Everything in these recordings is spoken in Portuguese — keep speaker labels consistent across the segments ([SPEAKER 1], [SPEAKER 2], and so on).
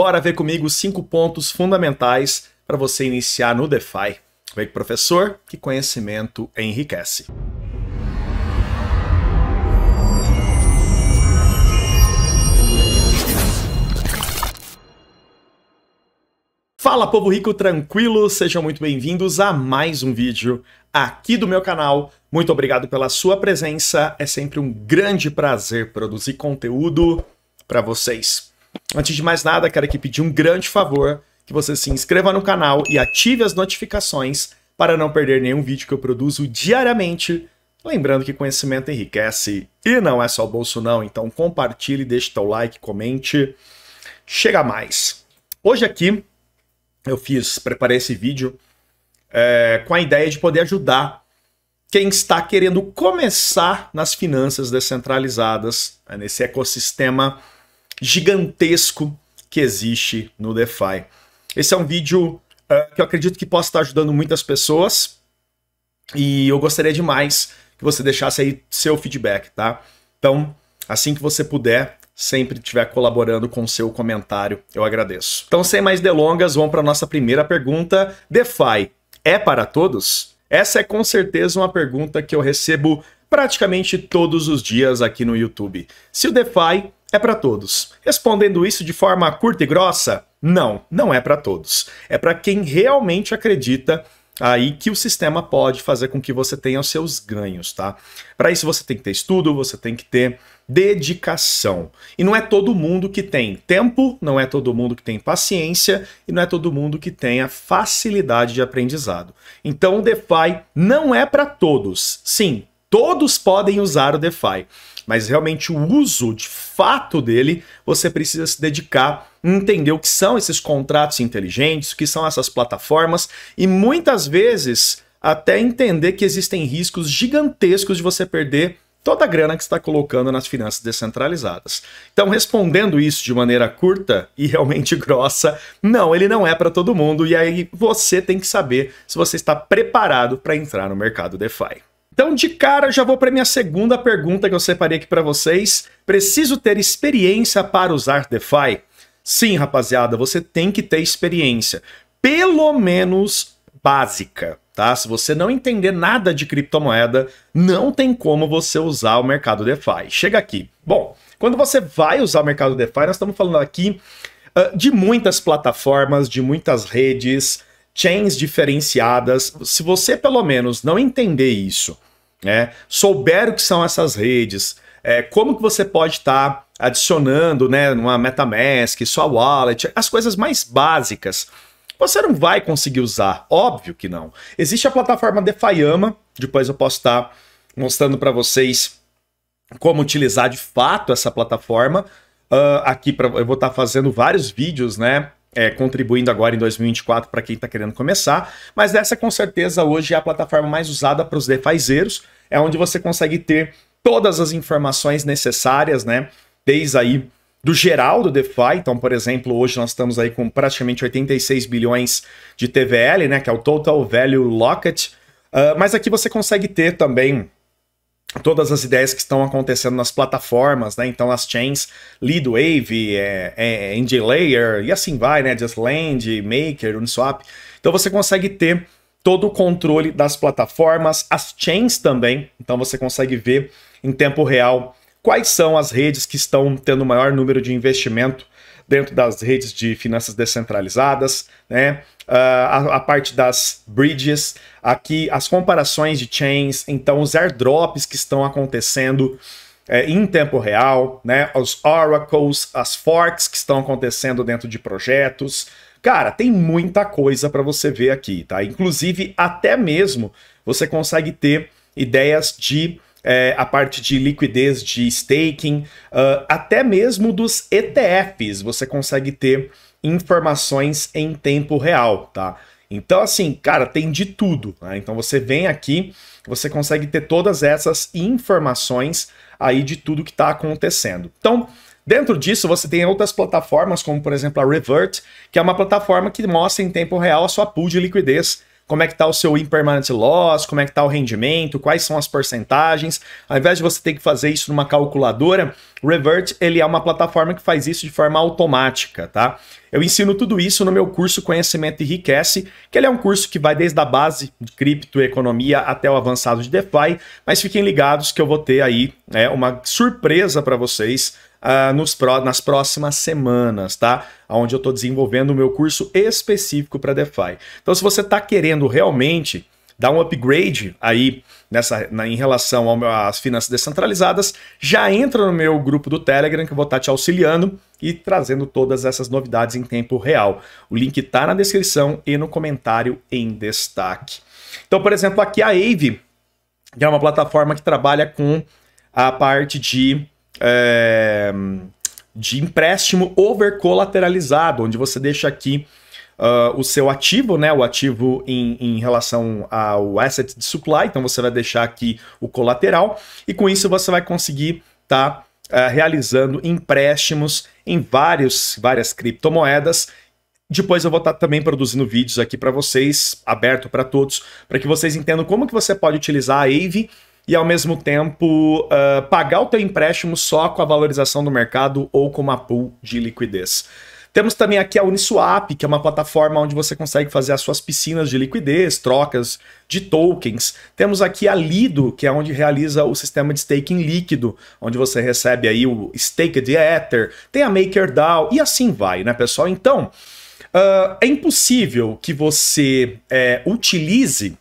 [SPEAKER 1] Bora ver comigo cinco pontos fundamentais para você iniciar no DeFi. Vem com o professor, que conhecimento enriquece. Fala povo rico tranquilo, sejam muito bem-vindos a mais um vídeo aqui do meu canal. Muito obrigado pela sua presença, é sempre um grande prazer produzir conteúdo para vocês. Antes de mais nada, quero aqui pedir um grande favor que você se inscreva no canal e ative as notificações para não perder nenhum vídeo que eu produzo diariamente. Lembrando que conhecimento enriquece e não é só o bolso não, então compartilhe, deixe teu like, comente. Chega mais. Hoje aqui eu fiz, preparei esse vídeo é, com a ideia de poder ajudar quem está querendo começar nas finanças descentralizadas, é, nesse ecossistema gigantesco que existe no DeFi. Esse é um vídeo uh, que eu acredito que possa estar ajudando muitas pessoas e eu gostaria demais que você deixasse aí seu feedback, tá? Então, assim que você puder, sempre estiver colaborando com o seu comentário, eu agradeço. Então, sem mais delongas, vamos para nossa primeira pergunta. DeFi é para todos? Essa é com certeza uma pergunta que eu recebo praticamente todos os dias aqui no YouTube. Se o DeFi é para todos. Respondendo isso de forma curta e grossa, não, não é para todos. É para quem realmente acredita aí que o sistema pode fazer com que você tenha os seus ganhos, tá? Para isso você tem que ter estudo, você tem que ter dedicação. E não é todo mundo que tem tempo, não é todo mundo que tem paciência e não é todo mundo que tem a facilidade de aprendizado. Então o DeFi não é para todos. Sim, Todos podem usar o DeFi, mas realmente o uso de fato dele, você precisa se dedicar, entender o que são esses contratos inteligentes, o que são essas plataformas e muitas vezes até entender que existem riscos gigantescos de você perder toda a grana que está colocando nas finanças descentralizadas. Então, respondendo isso de maneira curta e realmente grossa, não, ele não é para todo mundo e aí você tem que saber se você está preparado para entrar no mercado DeFi. Então, de cara, já vou para minha segunda pergunta que eu separei aqui para vocês. Preciso ter experiência para usar DeFi? Sim, rapaziada, você tem que ter experiência, pelo menos básica, tá? Se você não entender nada de criptomoeda, não tem como você usar o mercado DeFi. Chega aqui. Bom, quando você vai usar o mercado DeFi, nós estamos falando aqui uh, de muitas plataformas, de muitas redes, chains diferenciadas. Se você, pelo menos, não entender isso, né, souber o que são essas redes, é, como que você pode estar tá adicionando né, uma Metamask, sua wallet, as coisas mais básicas, você não vai conseguir usar, óbvio que não. Existe a plataforma DeFiama, depois eu posso estar tá mostrando para vocês como utilizar de fato essa plataforma. Uh, aqui pra, eu vou estar tá fazendo vários vídeos, né? é, contribuindo agora em 2024 para quem está querendo começar, mas essa com certeza hoje é a plataforma mais usada para os defazeiros, é onde você consegue ter todas as informações necessárias, né? Desde aí do geral do DeFi, então, por exemplo, hoje nós estamos aí com praticamente 86 bilhões de TVL, né? Que é o Total Value Locket, uh, ah, mas aqui você consegue ter também todas as ideias que estão acontecendo nas plataformas, né? Então as chains Leadwave, é, é, é NGLayer e assim vai, né? Land, Maker, Uniswap. Então você consegue ter todo o controle das plataformas, as chains também. Então você consegue ver em tempo real quais são as redes que estão tendo o maior número de investimento dentro das redes de finanças descentralizadas, né? Uh, a, a, parte das bridges, aqui as comparações de chains, então os airdrops que estão acontecendo é, em tempo real, né? Os oracles, as forks que estão acontecendo dentro de projetos. Cara, tem muita coisa para você ver aqui, tá? Inclusive, até mesmo você consegue ter ideias de é, a parte de liquidez de staking, uh, até mesmo dos ETFs, você consegue ter informações em tempo real, tá? Então, assim, cara, tem de tudo. Né? Então, você vem aqui, você consegue ter todas essas informações aí de tudo que está acontecendo. Então, dentro disso, você tem outras plataformas, como por exemplo a Revert, que é uma plataforma que mostra em tempo real a sua pool de liquidez como é que está o seu impermanent loss, como é que está o rendimento, quais são as porcentagens. Ao invés de você ter que fazer isso numa calculadora, Revert ele é uma plataforma que faz isso de forma automática, tá? Eu ensino tudo isso no meu curso Conhecimento Enriquece, que ele é um curso que vai desde a base de criptoeconomia até o avançado de DeFi, mas fiquem ligados que eu vou ter aí né, uma surpresa para vocês uh, nos nas próximas semanas, tá? Onde eu estou desenvolvendo o meu curso específico para DeFi. Então, se você está querendo realmente dar um upgrade aí nessa, na, em relação às finanças descentralizadas, já entra no meu grupo do Telegram que eu vou estar tá te auxiliando e trazendo todas essas novidades em tempo real. O link está na descrição e no comentário em destaque. Então, por exemplo, aqui a Ave, que é uma plataforma que trabalha com a parte de é, de empréstimo overcolateralizado, onde você deixa aqui uh, o seu ativo, né? O ativo em, em relação ao asset de supply, então você vai deixar aqui o colateral, e com isso você vai conseguir estar tá, uh, realizando empréstimos em vários, várias criptomoedas depois eu vou estar tá também produzindo vídeos aqui para vocês, aberto para todos, para que vocês entendam como que você pode utilizar a AVE e ao mesmo tempo uh, pagar o teu empréstimo só com a valorização do mercado ou com uma pool de liquidez. Temos também aqui a Uniswap, que é uma plataforma onde você consegue fazer as suas piscinas de liquidez, trocas de tokens. Temos aqui a Lido, que é onde realiza o sistema de staking líquido, onde você recebe aí o stake de Ether. Tem a MakerDAO e assim vai, né, pessoal? Então, uh, é impossível que você é, utilize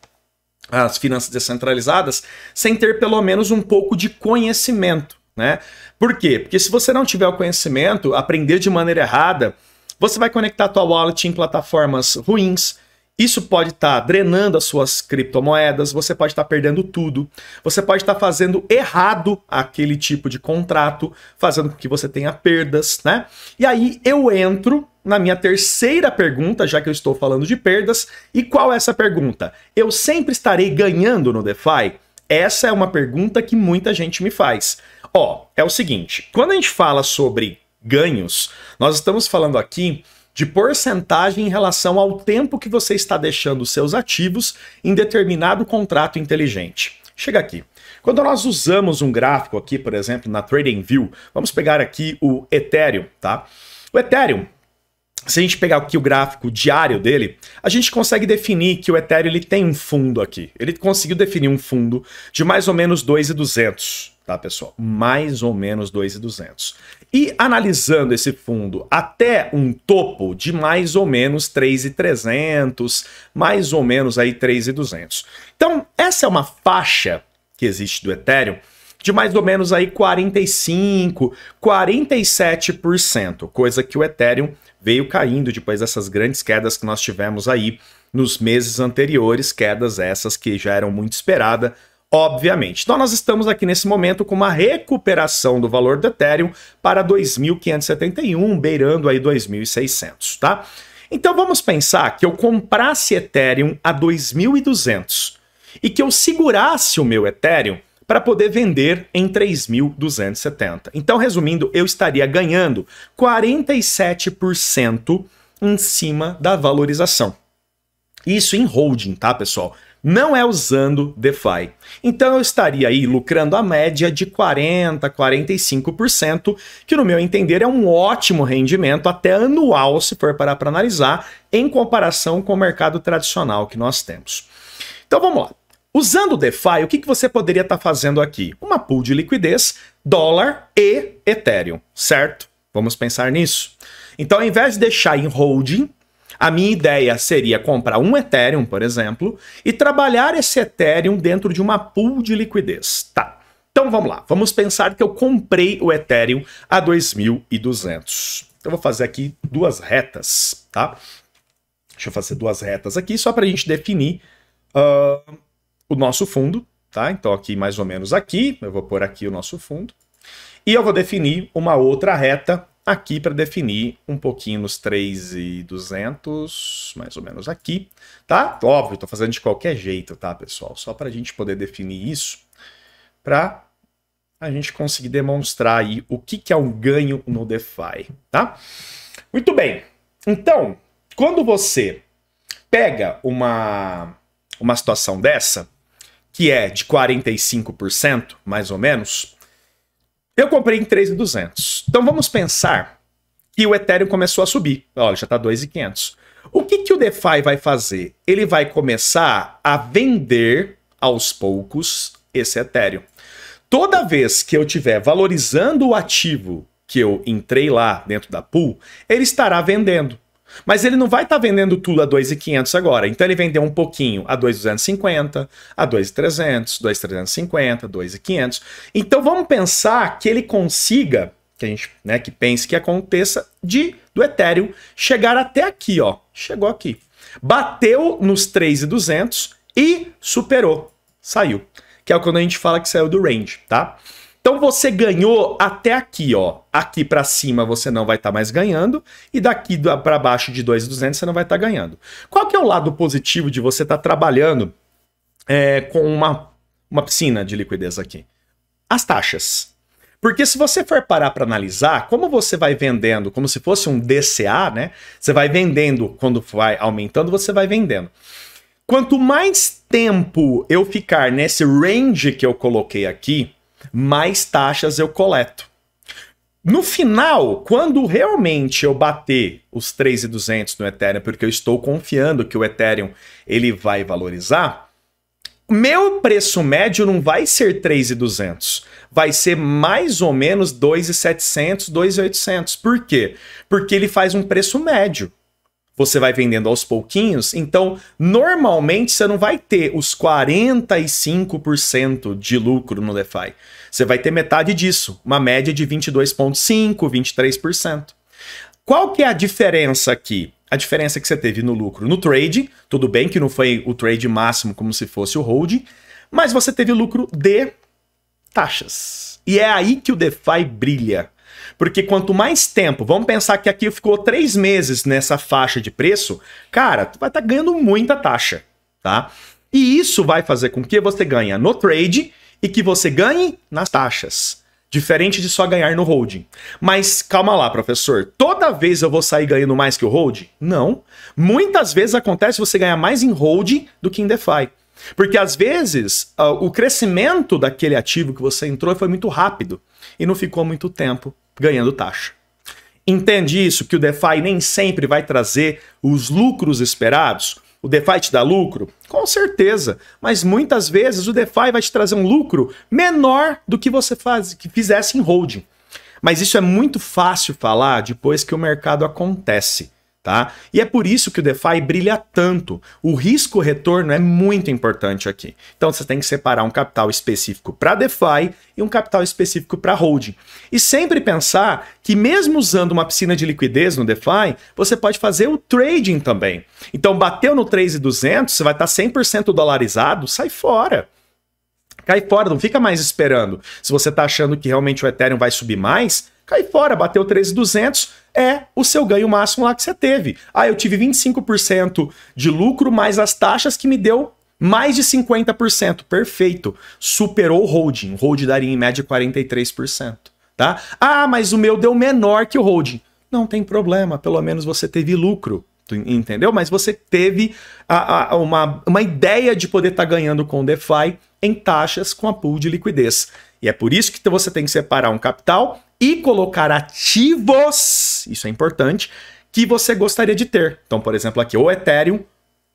[SPEAKER 1] as finanças descentralizadas sem ter pelo menos um pouco de conhecimento, né? Por quê? Porque se você não tiver o conhecimento, aprender de maneira errada, você vai conectar a tua wallet em plataformas ruins. Isso pode estar tá drenando as suas criptomoedas, você pode estar tá perdendo tudo, você pode estar tá fazendo errado aquele tipo de contrato, fazendo com que você tenha perdas, né? E aí eu entro na minha terceira pergunta, já que eu estou falando de perdas. E qual é essa pergunta? Eu sempre estarei ganhando no DeFi? Essa é uma pergunta que muita gente me faz. Ó, é o seguinte: quando a gente fala sobre ganhos, nós estamos falando aqui de porcentagem em relação ao tempo que você está deixando seus ativos em determinado contrato inteligente. Chega aqui. Quando nós usamos um gráfico aqui, por exemplo, na TradingView, vamos pegar aqui o Ethereum, tá? O Ethereum, se a gente pegar aqui o gráfico diário dele, a gente consegue definir que o Ethereum ele tem um fundo aqui. Ele conseguiu definir um fundo de mais ou menos 2,200, tá, pessoal? Mais ou menos 2,200. E analisando esse fundo até um topo de mais ou menos 3,300, mais ou menos aí 3,200. Então, essa é uma faixa que existe do Ethereum de mais ou menos aí 45, 47%, coisa que o Ethereum veio caindo depois dessas grandes quedas que nós tivemos aí nos meses anteriores, quedas essas que já eram muito esperada, obviamente. Então nós estamos aqui nesse momento com uma recuperação do valor do Ethereum para 2.571, beirando aí 2.600, tá? Então vamos pensar que eu comprasse Ethereum a 2.200 e que eu segurasse o meu Ethereum para poder vender em 3.270. Então, resumindo, eu estaria ganhando 47% em cima da valorização. Isso em holding, tá, pessoal? Não é usando DeFi. Então eu estaria aí lucrando a média de 40, 45%, que no meu entender é um ótimo rendimento até anual, se for parar para analisar, em comparação com o mercado tradicional que nós temos. Então vamos lá. Usando o DeFi, o que, que você poderia estar tá fazendo aqui? Uma pool de liquidez, dólar e Ethereum, certo? Vamos pensar nisso. Então, ao invés de deixar em holding, a minha ideia seria comprar um Ethereum, por exemplo, e trabalhar esse Ethereum dentro de uma pool de liquidez. Tá. Então vamos lá, vamos pensar que eu comprei o Ethereum a 2.200. Então, eu vou fazer aqui duas retas, tá? Deixa eu fazer duas retas aqui só para a gente definir uh, o nosso fundo, tá? Então aqui mais ou menos aqui, eu vou pôr aqui o nosso fundo. E eu vou definir uma outra reta aqui para definir um pouquinho nos 3,200, mais ou menos aqui, tá? Óbvio, estou fazendo de qualquer jeito, tá, pessoal? Só para a gente poder definir isso, para a gente conseguir demonstrar aí o que, que é um ganho no DeFi, tá? Muito bem, então, quando você pega uma, uma situação dessa, que é de 45%, mais ou menos, eu comprei em 3.200. Então vamos pensar que o Ethereum começou a subir. Olha, já está 2.500. O que, que o DeFi vai fazer? Ele vai começar a vender aos poucos esse Ethereum. Toda vez que eu tiver valorizando o ativo que eu entrei lá dentro da pool, ele estará vendendo. Mas ele não vai estar tá vendendo tudo a 2.500 agora. Então ele vendeu um pouquinho a 2.250, a 2.300, 2.350, 2.500. Então vamos pensar que ele consiga, que a gente, né, que pense que aconteça de do Ethereum chegar até aqui, ó. Chegou aqui. Bateu nos 3.200 e superou. Saiu. Que é quando a gente fala que saiu do range, tá? Então você ganhou até aqui, ó. Aqui para cima você não vai estar tá mais ganhando e daqui para baixo de 2.200 você não vai estar tá ganhando. Qual que é o lado positivo de você estar tá trabalhando é, com uma, uma piscina de liquidez aqui? As taxas. Porque se você for parar para analisar, como você vai vendendo, como se fosse um DCA, né? Você vai vendendo quando vai aumentando, você vai vendendo. Quanto mais tempo eu ficar nesse range que eu coloquei aqui, mais taxas eu coleto. No final, quando realmente eu bater os 3.200 no Ethereum, porque eu estou confiando que o Ethereum ele vai valorizar, meu preço médio não vai ser 3.200, vai ser mais ou menos 2.700, 2.800. Por quê? Porque ele faz um preço médio você vai vendendo aos pouquinhos, então normalmente você não vai ter os 45% de lucro no DeFi. Você vai ter metade disso, uma média de 22,5%, 23%. Qual que é a diferença aqui? A diferença que você teve no lucro no trade, tudo bem que não foi o trade máximo como se fosse o hold, mas você teve lucro de taxas. E é aí que o DeFi brilha. Porque quanto mais tempo, vamos pensar que aqui ficou três meses nessa faixa de preço, cara, tu vai estar tá ganhando muita taxa, tá? E isso vai fazer com que você ganhe no trade e que você ganhe nas taxas. Diferente de só ganhar no holding. Mas calma lá, professor. Toda vez eu vou sair ganhando mais que o holding? Não. Muitas vezes acontece você ganhar mais em holding do que em DeFi. Porque às vezes ah, o crescimento daquele ativo que você entrou foi muito rápido e não ficou muito tempo ganhando taxa. Entende isso que o DeFi nem sempre vai trazer os lucros esperados? O DeFi te dá lucro? Com certeza, mas muitas vezes o DeFi vai te trazer um lucro menor do que você faz, que fizesse em holding. Mas isso é muito fácil falar depois que o mercado acontece tá? E é por isso que o DeFi brilha tanto. O risco retorno é muito importante aqui. Então você tem que separar um capital específico para DeFi e um capital específico para holding. E sempre pensar que mesmo usando uma piscina de liquidez no DeFi, você pode fazer o trading também. Então bateu no 3,200, você vai tá estar 100% dolarizado, sai fora cai fora, não fica mais esperando. Se você está achando que realmente o Ethereum vai subir mais, cai fora, bateu 13,200, é o seu ganho máximo lá que você teve. Ah, eu tive 25% de lucro, mais as taxas que me deu mais de 50%. Perfeito. Superou o holding. O holding daria em média 43%. Tá? Ah, mas o meu deu menor que o holding. Não tem problema, pelo menos você teve lucro. Entendeu? Mas você teve a, a, uma, uma ideia de poder estar tá ganhando com o DeFi em taxas com a pool de liquidez. E é por isso que você tem que separar um capital e colocar ativos, isso é importante, que você gostaria de ter. Então, por exemplo, aqui ou Ethereum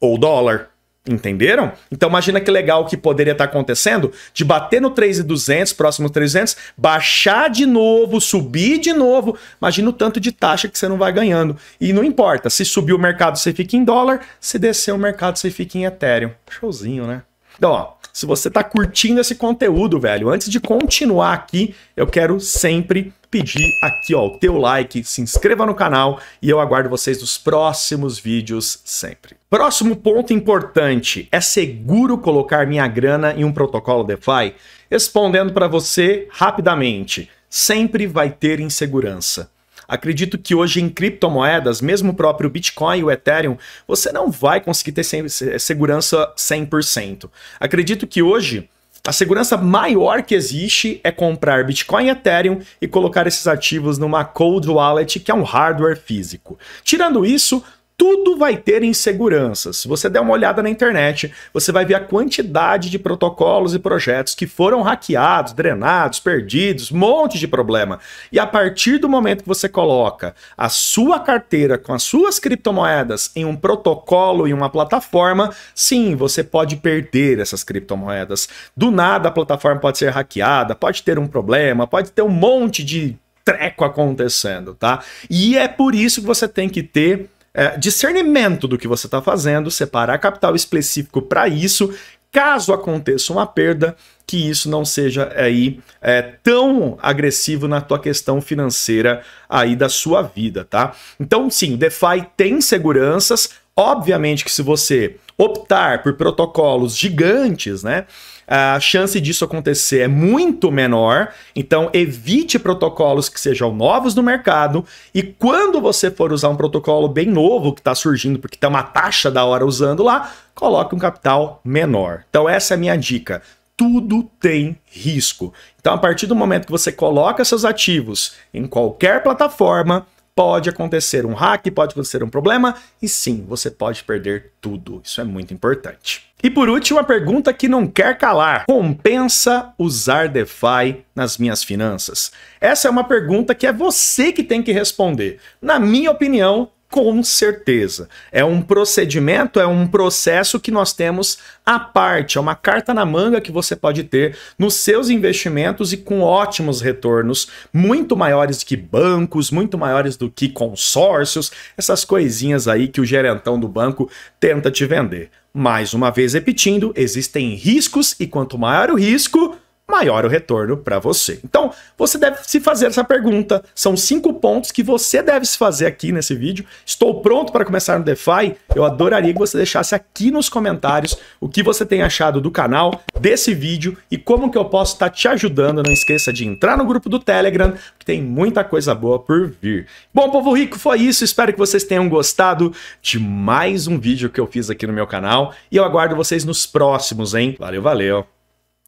[SPEAKER 1] ou dólar. Entenderam? Então imagina que legal que poderia estar tá acontecendo de bater no 3,200, próximo 300, baixar de novo, subir de novo. Imagina o tanto de taxa que você não vai ganhando. E não importa, se subir o mercado você fica em dólar, se descer o mercado você fica em Ethereum. Showzinho, né? Então, ó, se você está curtindo esse conteúdo, velho, antes de continuar aqui, eu quero sempre pedir aqui, ó, o teu like, se inscreva no canal e eu aguardo vocês nos próximos vídeos sempre. Próximo ponto importante, é seguro colocar minha grana em um protocolo DeFi? Respondendo para você rapidamente, sempre vai ter insegurança. Acredito que hoje em criptomoedas, mesmo o próprio Bitcoin e o Ethereum, você não vai conseguir ter segurança 100%. Acredito que hoje a segurança maior que existe é comprar Bitcoin e Ethereum e colocar esses ativos numa cold wallet, que é um hardware físico. Tirando isso, tudo vai ter inseguranças. Se você der uma olhada na internet, você vai ver a quantidade de protocolos e projetos que foram hackeados, drenados, perdidos, um monte de problema. E a partir do momento que você coloca a sua carteira com as suas criptomoedas em um protocolo e uma plataforma, sim, você pode perder essas criptomoedas. Do nada a plataforma pode ser hackeada, pode ter um problema, pode ter um monte de treco acontecendo, tá? E é por isso que você tem que ter é, discernimento do que você está fazendo, separar capital específico para isso, caso aconteça uma perda, que isso não seja aí é, tão agressivo na tua questão financeira aí da sua vida, tá? Então sim, DeFi tem seguranças, obviamente que se você optar por protocolos gigantes, né? a chance disso acontecer é muito menor. Então, evite protocolos que sejam novos no mercado. E quando você for usar um protocolo bem novo que está surgindo, porque tem tá uma taxa da hora usando lá, coloque um capital menor. Então, essa é a minha dica. Tudo tem risco. Então, a partir do momento que você coloca seus ativos em qualquer plataforma, pode acontecer um hack, pode acontecer um problema e sim, você pode perder tudo. Isso é muito importante. E por último, a pergunta que não quer calar: compensa usar DeFi nas minhas finanças? Essa é uma pergunta que é você que tem que responder. Na minha opinião, com certeza. É um procedimento, é um processo que nós temos à parte, é uma carta na manga que você pode ter nos seus investimentos e com ótimos retornos, muito maiores do que bancos, muito maiores do que consórcios, essas coisinhas aí que o gerentão do banco tenta te vender. Mais uma vez repetindo, existem riscos e quanto maior o risco, maior o retorno para você. Então, você deve se fazer essa pergunta. São cinco pontos que você deve se fazer aqui nesse vídeo. Estou pronto para começar no DeFi? Eu adoraria que você deixasse aqui nos comentários o que você tem achado do canal, desse vídeo e como que eu posso estar tá te ajudando. Não esqueça de entrar no grupo do Telegram, que tem muita coisa boa por vir. Bom, povo rico, foi isso. Espero que vocês tenham gostado de mais um vídeo que eu fiz aqui no meu canal e eu aguardo vocês nos próximos, hein? Valeu, valeu.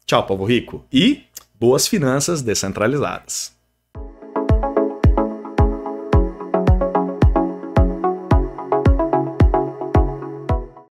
[SPEAKER 1] Tchau, povo rico, e boas finanças descentralizadas.